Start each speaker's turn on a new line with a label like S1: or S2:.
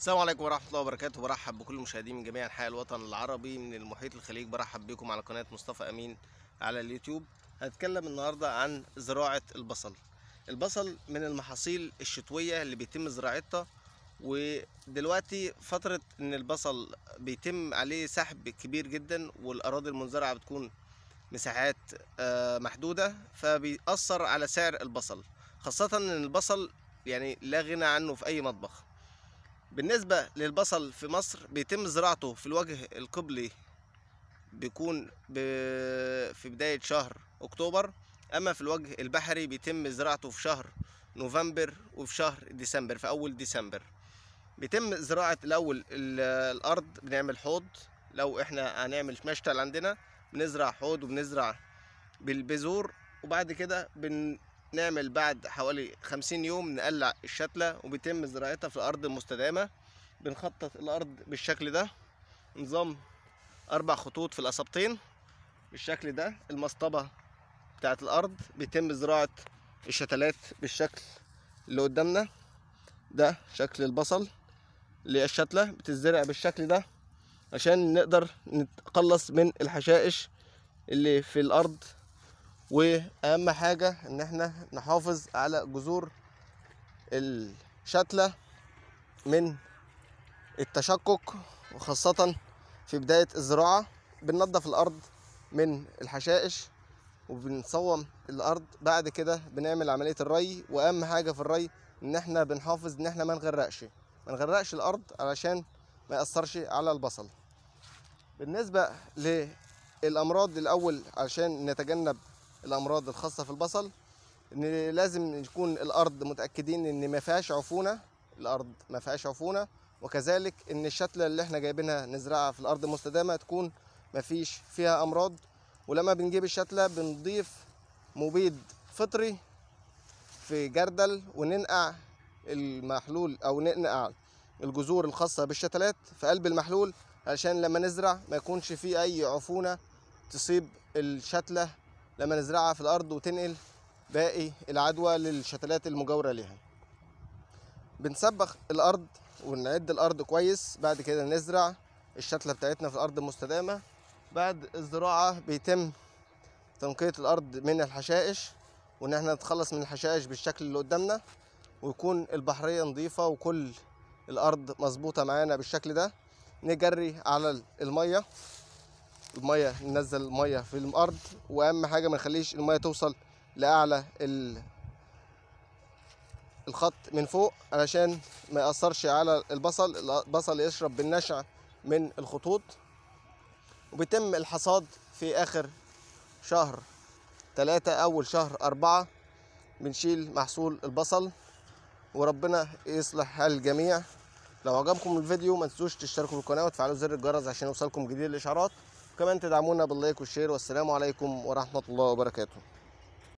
S1: السلام عليكم ورحمة الله وبركاته برحب بكل المشاهدين من جميع أنحاء الوطن العربي من المحيط الخليج برحب بكم على قناة مصطفى أمين على اليوتيوب هنتكلم النهاردة عن زراعة البصل البصل من المحاصيل الشتوية اللي بيتم زراعتها ودلوقتي فترة إن البصل بيتم عليه سحب كبير جدا والأراضي المنزرعة بتكون مساحات آه، محدودة فبيأثر على سعر البصل خاصة إن البصل يعني لا غنى عنه في أي مطبخ بالنسبة للبصل في مصر بيتم زراعته في الوجه القبلي بيكون في بداية شهر أكتوبر أما في الوجه البحري بيتم زراعته في شهر نوفمبر وفي شهر ديسمبر في أول ديسمبر بيتم زراعة الأول الأرض بنعمل حوض لو إحنا هنعمل مشتل عندنا بنزرع حوض وبنزرع بالبذور وبعد كده بن نعمل بعد حوالي خمسين يوم نقلع الشتلة وبيتم زراعتها في الأرض المستدامة بنخطط الأرض بالشكل ده نظام أربع خطوط في الأصابتين بالشكل ده المصطبة بتاعة الأرض بيتم زراعة الشتلات بالشكل اللي قدامنا ده شكل البصل اللي الشتلة بتزرع بالشكل ده عشان نقدر نتقلص من الحشائش اللي في الأرض واهم حاجه ان احنا نحافظ على جذور الشتله من التشقق وخاصه في بدايه الزراعه بننظف الارض من الحشائش وبنصوم الارض بعد كده بنعمل عمليه الري واهم حاجه في الري ان احنا بنحافظ ان احنا ما نغرقش ما نغرقش الارض علشان ما ياثرش على البصل بالنسبه للامراض الاول علشان نتجنب الامراض الخاصه في البصل ان لازم يكون الارض متاكدين ان ما فيهاش عفونه الارض ما فيهاش عفونه وكذلك ان الشتله اللي احنا جايبينها نزرعها في الارض المستدامه تكون ما فيش فيها امراض ولما بنجيب الشتله بنضيف مبيد فطري في جردل وننقع المحلول او ننقع الجذور الخاصه بالشتلات في قلب المحلول علشان لما نزرع ما يكونش فيه اي عفونه تصيب الشتله لما نزرعها في الارض وتنقل باقي العدوى للشتلات المجاوره ليها بنسبخ الارض ونعد الارض كويس بعد كده نزرع الشتله بتاعتنا في الارض المستدامه بعد الزراعه بيتم تنقيه الارض من الحشائش وان احنا نتخلص من الحشائش بالشكل اللي قدامنا ويكون البحريه نظيفه وكل الارض مظبوطه معانا بالشكل ده نجري على الميه الميه ننزل الميه في الارض واهم حاجه ما نخليش الميه توصل لاعلى الخط من فوق علشان ما ياثرش على البصل البصل يشرب بالنشع من الخطوط وبيتم الحصاد في اخر شهر ثلاثة اول شهر أربعة بنشيل محصول البصل وربنا يصلح حال الجميع لو عجبكم الفيديو ما تنسوش تشتركوا في القناه وتفعلوا زر الجرس عشان يوصلكم جديد الاشعارات كمان تدعمونا باللايك والشير والسلام عليكم ورحمه الله وبركاته